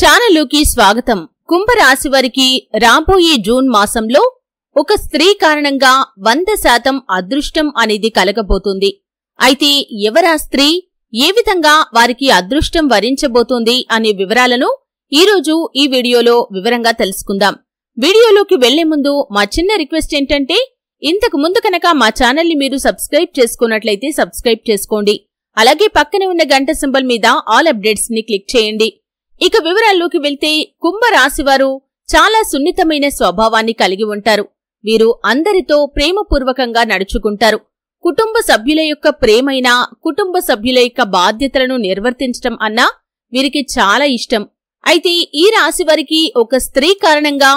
ఛానల్కి స్వాగతం కుంభరాశి వారికి రాబోయే జూన్ మాసంలో ఒక స్త్రీ కారణంగా వంద శాతం అదృష్టం అనేది కలగబోతుంది అయితే ఎవరా స్త్రీ ఏ విధంగా వారికి అదృష్టం వరించబోతుంది అనే వివరాలను ఈరోజు ఈ వీడియోలో వివరంగా తెలుసుకుందాం వీడియోలోకి వెళ్లే ముందు మా చిన్న రిక్వెస్ట్ ఏంటంటే ఇంతకు ముందు కనుక మా ఛానల్ని మీరు సబ్స్క్రైబ్ చేసుకున్నట్లయితే సబ్స్క్రైబ్ చేసుకోండి అలాగే పక్కనే ఉన్న గంట సింబల్ మీద ఆల్ అప్డేట్స్ ని క్లిక్ చేయండి ఇక వివరాల్లోకి వెళ్తే కుంభరాశివారు చాలా సున్నితమైన స్వభావాన్ని కలిగి ఉంటారు వీరు అందరితో ప్రేమపూర్వకంగా నడుచుకుంటారు కుటుంబ సభ్యుల యొక్క ప్రేమైనా కుటుంబ సభ్యుల యొక్క బాధ్యతలను నిర్వర్తించటం అన్నా వీరికి చాలా ఇష్టం అయితే ఈ రాశి వారికి ఒక స్త్రీ కారణంగా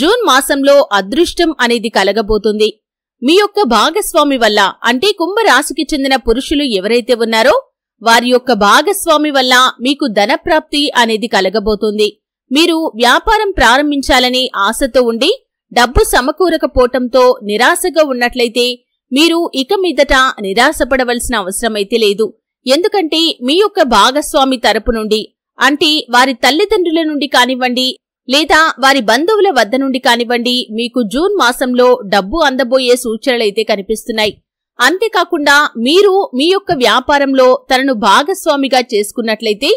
జూన్ మాసంలో అదృష్టం అనేది కలగబోతుంది మీ యొక్క భాగస్వామి వల్ల అంటే కుంభరాశికి చెందిన పురుషులు ఎవరైతే ఉన్నారో వారి యొక్క భాగస్వామి వల్ల మీకు ధనప్రాప్తి అనేది కలగబోతుంది మీరు వ్యాపారం ప్రారంభించాలనే ఆశతో ఉండి డబ్బు సమకూరకపోవటంతో నిరాశగా ఉన్నట్లయితే మీరు ఇక మీదట నిరాశపడవలసిన అవసరమైతే లేదు ఎందుకంటే మీ యొక్క భాగస్వామి తరపు నుండి అంటే వారి తల్లిదండ్రుల నుండి కానివ్వండి లేదా వారి బంధువుల వద్ద నుండి కానివ్వండి మీకు జూన్ మాసంలో డబ్బు అందబోయే సూచనలైతే కనిపిస్తున్నాయి అంతేకాకుండా మీరు మీ యొక్క వ్యాపారంలో తనను భాగస్వామిగా చేసుకున్నట్లయితే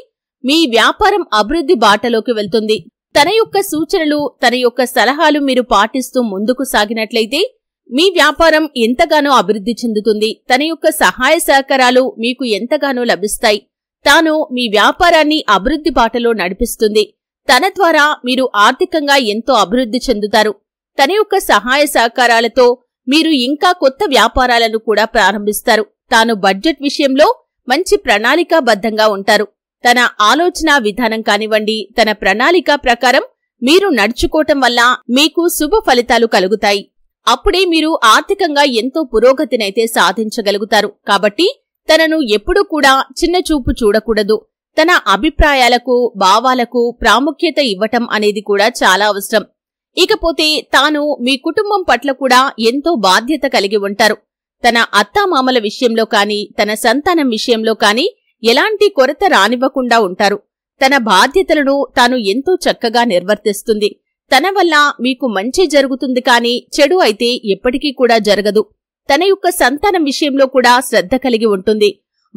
మీ వ్యాపారం అభివృద్ధి బాటలోకి వెళ్తుంది తన యొక్క సూచనలు తన యొక్క సలహాలు మీరు పాటిస్తూ ముందుకు సాగినట్లయితే మీ వ్యాపారం ఎంతగానో అభివృద్ధి చెందుతుంది తన యొక్క సహాయ సహకారాలు మీకు ఎంతగానో లభిస్తాయి తాను మీ వ్యాపారాన్ని అభివృద్ధి బాటలో నడిపిస్తుంది తన ద్వారా మీరు ఆర్థికంగా ఎంతో అభివృద్ధి చెందుతారు తన యొక్క సహాయ సహకారాలతో మీరు ఇంకా కొత్త వ్యాపారాలను కూడా ప్రారంభిస్తారు తాను బడ్జెట్ విషయంలో మంచి ప్రణాళికాబద్ధంగా ఉంటారు తన ఆలోచన విధానం కానివ్వండి తన ప్రణాళిక ప్రకారం మీరు నడుచుకోవటం వల్ల మీకు శుభ ఫలితాలు కలుగుతాయి అప్పుడే మీరు ఆర్థికంగా ఎంతో పురోగతినైతే సాధించగలుగుతారు కాబట్టి తనను ఎప్పుడూ కూడా చిన్న చూపు చూడకూడదు తన అభిప్రాయాలకు భావాలకు ప్రాముఖ్యత ఇవ్వటం అనేది కూడా చాలా అవసరం ఇకపోతే తాను మీ కుటుంబం పట్ల కూడా ఎంతో బాధ్యత కలిగి ఉంటారు తన అత్తామామల విషయంలో కాని తన సంతానం విషయంలో కాని ఎలాంటి కొరత రానివ్వకుండా ఉంటారు తన బాధ్యతలను తాను ఎంతో చక్కగా నిర్వర్తిస్తుంది తన వల్ల మీకు మంచి జరుగుతుంది కాని చెడు అయితే ఎప్పటికీ కూడా జరగదు తన యొక్క సంతానం విషయంలో కూడా శ్రద్ధ కలిగి ఉంటుంది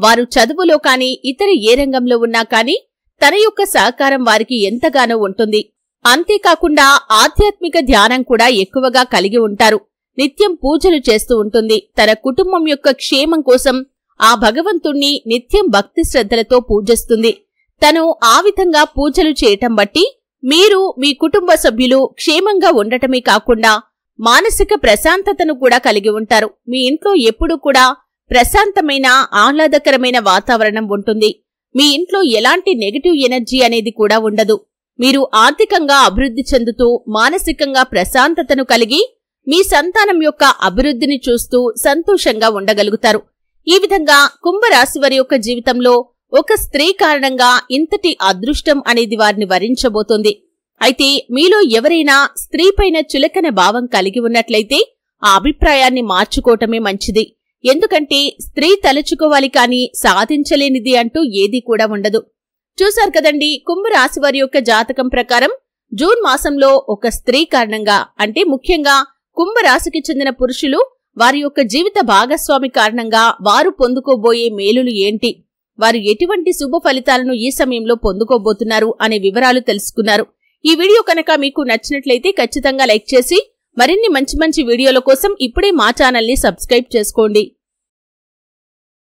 వారు చదువులో కాని ఇతర ఏ రంగంలో ఉన్నా కాని తన యొక్క సహకారం వారికి ఎంతగానో ఉంటుంది అంతేకాకుండా ఆధ్యాత్మిక ధ్యానం కూడా ఎక్కువగా కలిగి ఉంటారు నిత్యం పూజలు చేస్తూ ఉంటుంది తన కుటుంబం యొక్క క్షేమం కోసం ఆ భగవంతుణ్ణి నిత్యం భక్తి శ్రద్ధలతో పూజిస్తుంది తను ఆ విధంగా పూజలు చేయటం బట్టి మీరు మీ కుటుంబ సభ్యులు క్షేమంగా ఉండటమే కాకుండా మానసిక ప్రశాంతతను కూడా కలిగి ఉంటారు మీ ఇంట్లో ఎప్పుడూ కూడా ప్రశాంతమైన ఆహ్లాదకరమైన వాతావరణం ఉంటుంది మీ ఇంట్లో ఎలాంటి నెగిటివ్ ఎనర్జీ అనేది కూడా ఉండదు మీరు ఆర్థికంగా అభివృద్ధి చెందుతూ మానసికంగా ప్రశాంతతను కలిగి మీ సంతానం యొక్క అభివృద్ధిని చూస్తూ సంతోషంగా ఉండగలుగుతారు ఈ విధంగా కుంభరాశి వారి యొక్క జీవితంలో ఒక స్త్రీ కారణంగా ఇంతటి అదృష్టం అనేది వారిని వరించబోతోంది అయితే మీలో ఎవరైనా స్త్రీపైన చులకన భావం కలిగి ఉన్నట్లయితే ఆ అభిప్రాయాన్ని మార్చుకోవటమే మంచిది ఎందుకంటే స్త్రీ తలుచుకోవాలి కానీ సాధించలేనిది అంటూ ఏదీ కూడా ఉండదు చూశారు కదండి కుంభరాశి వారి యొక్క జాతకం ప్రకారం జూన్ మాసంలో ఒక స్త్రీ కారణంగా అంటే ముఖ్యంగా కుంభరాశికి చెందిన పురుషులు వారి యొక్క జీవిత భాగస్వామి కారణంగా వారు పొందుకోబోయే మేలులు ఏంటి వారు ఎటువంటి శుభ ఫలితాలను ఈ సమయంలో పొందుకోబోతున్నారు అనే వివరాలు తెలుసుకున్నారు ఈ వీడియో కనుక మీకు నచ్చినట్లయితే ఖచ్చితంగా లైక్ చేసి మరిన్ని మంచి మంచి వీడియోల కోసం ఇప్పుడే మా ఛానల్ని సబ్స్క్రైబ్ చేసుకోండి